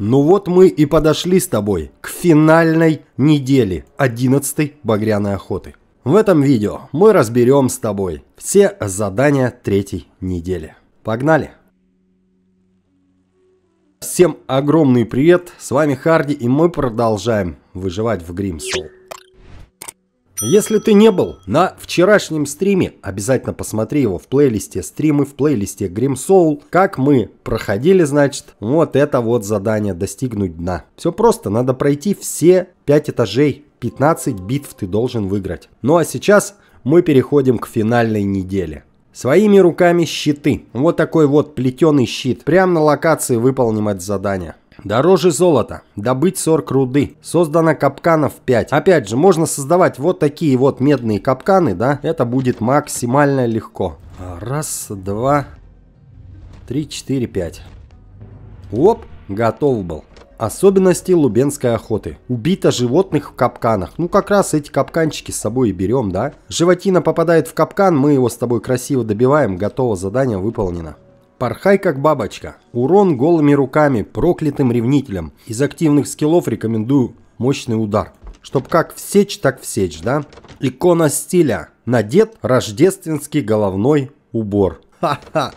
Ну вот мы и подошли с тобой к финальной неделе 11 багряной охоты. В этом видео мы разберем с тобой все задания третьей недели. Погнали! Всем огромный привет, с вами Харди и мы продолжаем выживать в Гримсоул. Если ты не был на вчерашнем стриме, обязательно посмотри его в плейлисте стримы, в плейлисте Grim Soul. Как мы проходили, значит, вот это вот задание достигнуть дна. Все просто, надо пройти все 5 этажей, 15 битв ты должен выиграть. Ну а сейчас мы переходим к финальной неделе. Своими руками щиты. Вот такой вот плетеный щит. Прямо на локации выполним это задание. Дороже золота. Добыть 40 руды. Создано капканов 5. Опять же, можно создавать вот такие вот медные капканы, да? Это будет максимально легко. Раз, два, три, четыре, пять. Оп, готов был. Особенности лубенской охоты. Убито животных в капканах. Ну, как раз эти капканчики с собой и берем, да? Животина попадает в капкан, мы его с тобой красиво добиваем. Готово, задание выполнено. Порхай как бабочка. Урон голыми руками, проклятым ревнителем. Из активных скиллов рекомендую мощный удар. Чтоб как всечь, так всечь, да? Икона стиля. Надет рождественский головной убор. Ха-ха.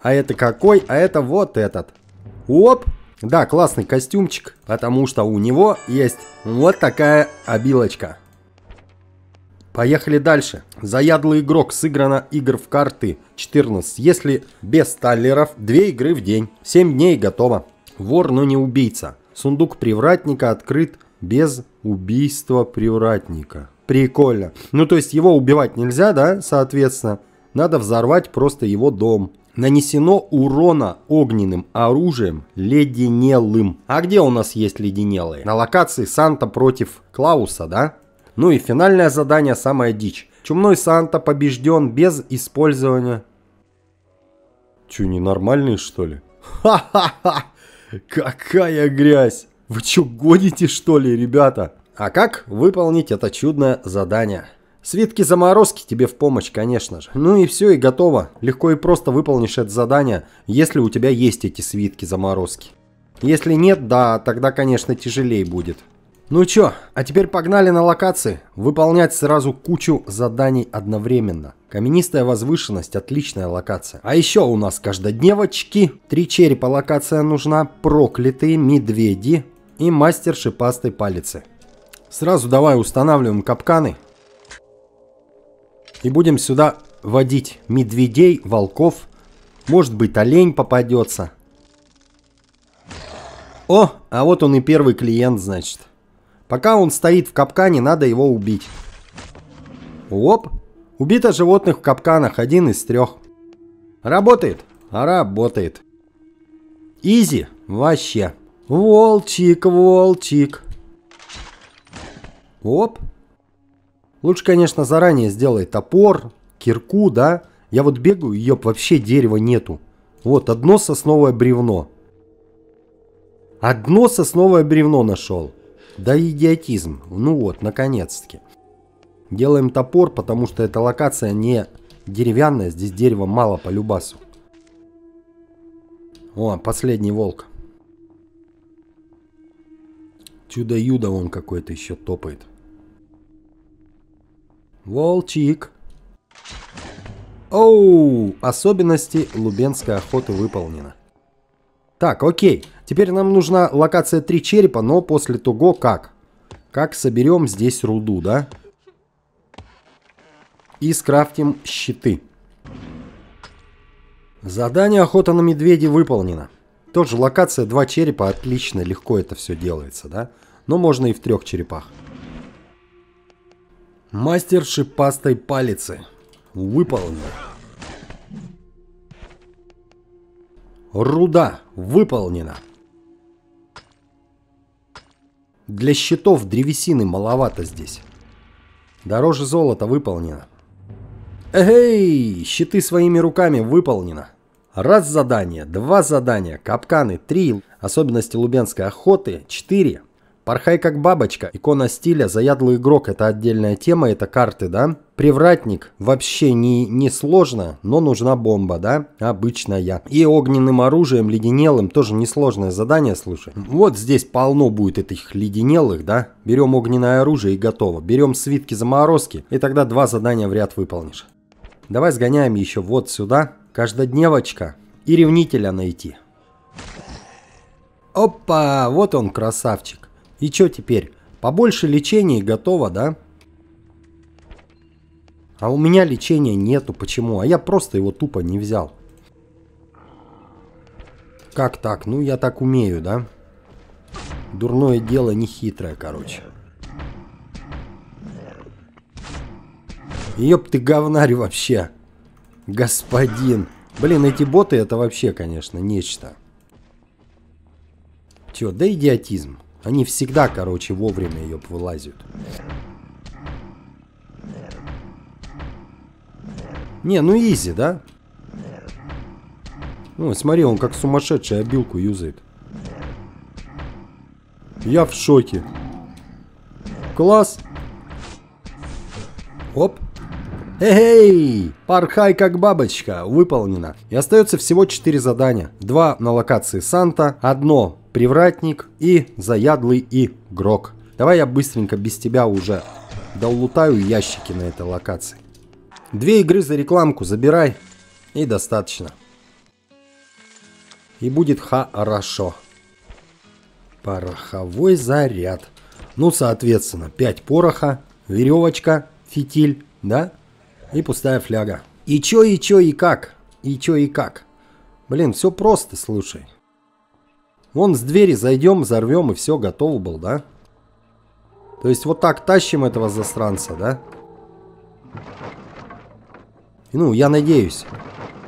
А это какой? А это вот этот. Оп! Да, классный костюмчик, потому что у него есть вот такая обилочка. Поехали дальше. Заядлый игрок. Сыграно игр в карты 14. Если без таллеров, 2 игры в день. 7 дней готово. Вор, но не убийца. Сундук привратника открыт без убийства привратника. Прикольно. Ну, то есть его убивать нельзя, да, соответственно. Надо взорвать просто его дом. Нанесено урона огненным оружием леденелым. А где у нас есть леденелые? На локации Санта против Клауса, да? Ну и финальное задание самая дичь. Чумной Санта побежден без использования... Чё, ненормальные что ли? Ха-ха-ха! Какая грязь! Вы чё, гоните что ли, ребята? А как выполнить это чудное задание? Свитки заморозки тебе в помощь, конечно же. Ну и все, и готово. Легко и просто выполнишь это задание, если у тебя есть эти свитки заморозки. Если нет, да, тогда, конечно, тяжелее будет. Ну чё, а теперь погнали на локации. Выполнять сразу кучу заданий одновременно. Каменистая возвышенность – отличная локация. А еще у нас каждодневочки. Три черепа локация нужна, проклятые, медведи и мастер шипастой палицы. Сразу давай устанавливаем капканы. И будем сюда водить медведей, волков. Может быть олень попадется. О, а вот он и первый клиент, значит. Пока он стоит в капкане, надо его убить. Оп! Убито животных в капканах, один из трех. Работает? работает. Изи? Вообще. Волчик, волчик. Оп. Лучше, конечно, заранее сделай топор, кирку, да? Я вот бегаю, ёп, вообще дерева нету. Вот, одно сосновое бревно. Одно сосновое бревно нашел. Да идиотизм. Ну вот, наконец-таки. Делаем топор, потому что эта локация не деревянная. Здесь дерева мало по любасу. О, последний волк. Чудо-юдо он какой-то еще топает. Волчик. Оу, особенности лубенской охоты выполнено. Так, окей. Теперь нам нужна локация 3 черепа, но после того как? Как соберем здесь руду, да? И скрафтим щиты. Задание охота на медведя выполнено. Тоже локация 2 черепа, отлично, легко это все делается, да? Но можно и в трех черепах. Мастер шипастой палицы. Выполнено. Руда выполнена. Для щитов древесины маловато здесь. Дороже золота выполнено. Эй, щиты своими руками выполнено. Раз задание, два задания, капканы, три, особенности лубенской охоты, четыре, Пархай как бабочка, икона стиля, заядлый игрок – это отдельная тема, это карты, да? Превратник вообще не, не сложно, но нужна бомба, да? Обычная. И огненным оружием, леденелым, тоже несложное задание, слушай. Вот здесь полно будет этих леденелых, да? Берем огненное оружие и готово. Берем свитки заморозки, и тогда два задания в ряд выполнишь. Давай сгоняем еще вот сюда. Каждодневочка. И ревнителя найти. Опа, вот он красавчик. И чё теперь? Побольше лечений готово, да? А у меня лечения нету, почему? А я просто его тупо не взял. Как так? Ну, я так умею, да? Дурное дело нехитрое, короче. Ёб ты говнарь вообще. Господин. Блин, эти боты это вообще, конечно, нечто. Чё, да идиотизм. Они всегда, короче, вовремя ее вылазят. Не, ну изи, да? Ну, смотри, он как сумасшедший обилку юзает. Я в шоке. Класс. Оп. Эй, пархай как бабочка, выполнено. И остается всего 4 задания. Два на локации Санта, одно Привратник и заядлый и Грок. Давай я быстренько без тебя уже долутаю ящики на этой локации. Две игры за рекламку забирай и достаточно. И будет хорошо. Пороховой заряд. Ну, соответственно, 5 пороха, веревочка, фитиль, да? И пустая фляга. И чё, и чё, и как? И чё, и как? Блин, все просто, слушай. Вон с двери зайдем, взорвем и все, готово был, да? То есть вот так тащим этого застранца, да? Ну, я надеюсь,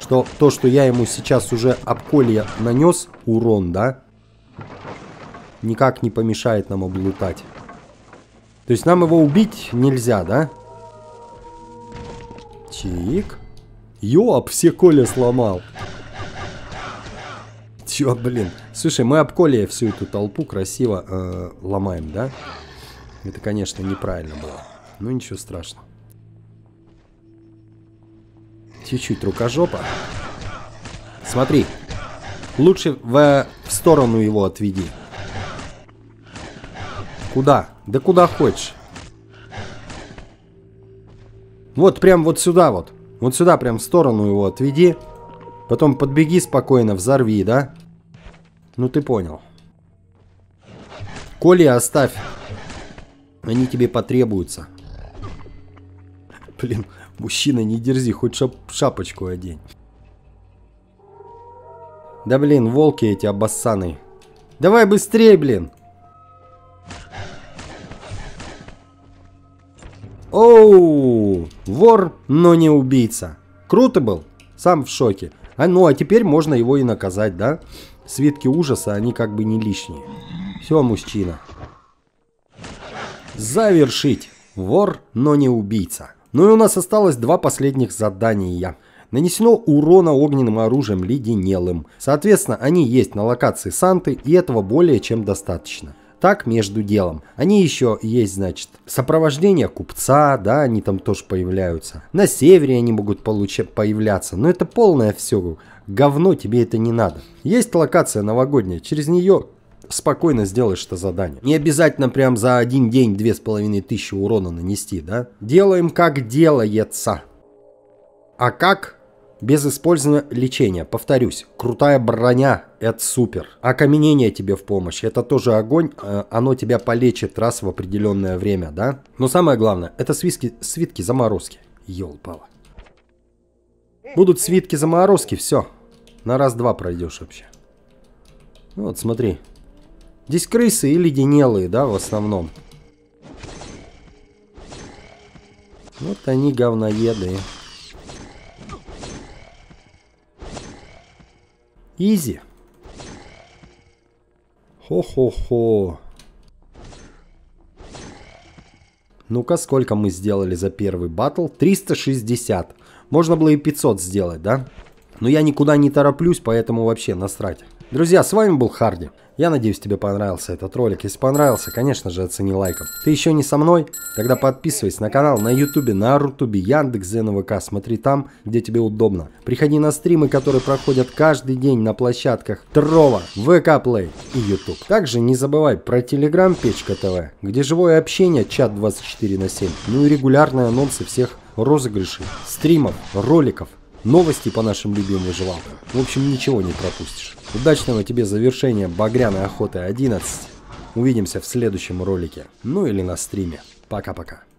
что то, что я ему сейчас уже об колья нанес урон, да, никак не помешает нам облутать. То есть нам его убить нельзя, да? Чик. Ёп, все коля сломал. Чё, блин. Слушай, мы обколи всю эту толпу красиво э, ломаем, да? Это, конечно, неправильно было. Ну, ничего страшного. Чуть-чуть рукожопа. Смотри. Лучше в, в сторону его отведи. Куда? Да куда хочешь. Вот прям вот сюда вот. Вот сюда прям в сторону его отведи. Потом подбеги спокойно, взорви, да? Ну ты понял. Коля, оставь. Они тебе потребуются. Блин, мужчина, не дерзи, хоть шап шапочку одень. Да блин, волки эти обоссаные. Давай быстрее, блин. Оу, вор, но не убийца. Круто был, сам в шоке. А ну, а теперь можно его и наказать, да? Да. Свитки ужаса, они как бы не лишние. Все, мужчина. Завершить. Вор, но не убийца. Ну и у нас осталось два последних задания. Нанесено урона огненным оружием леденелым. Соответственно, они есть на локации Санты, и этого более чем достаточно. Так, между делом. Они еще есть, значит, сопровождение купца, да, они там тоже появляются. На севере они могут получ... появляться, но это полное все Говно тебе это не надо. Есть локация новогодняя, через нее спокойно сделаешь это задание. Не обязательно прям за один день две с половиной тысячи урона нанести, да? Делаем как делается. А как? Без использования лечения. Повторюсь, крутая броня – это супер. Окаменение тебе в помощь – это тоже огонь. Э, оно тебя полечит раз в определенное время, да? Но самое главное – это свиски, свитки заморозки. Ёлпала. Будут свитки заморозки, все. На раз-два пройдешь вообще. Вот, смотри. Здесь крысы и леденелые, да, в основном. Вот они говноеды. Изи. Хо-хо-хо. Ну-ка, сколько мы сделали за первый батл? 360. Можно было и 500 сделать, да? Но я никуда не тороплюсь, поэтому вообще насрать. Друзья, с вами был Харди. Я надеюсь, тебе понравился этот ролик. Если понравился, конечно же, оцени лайком. Ты еще не со мной? Тогда подписывайся на канал на ютубе, на рутубе, Яндекс, ЗНВК. Смотри там, где тебе удобно. Приходи на стримы, которые проходят каждый день на площадках Трова, ВК Плей и YouTube. Также не забывай про Телеграм Печка ТВ, где живое общение, чат 24 на 7, ну и регулярные анонсы всех розыгрышей, стримов, роликов, новостей по нашим любимым выживалкам. В общем, ничего не пропустишь. Удачного тебе завершения багряной охоты 11. Увидимся в следующем ролике, ну или на стриме. Пока-пока.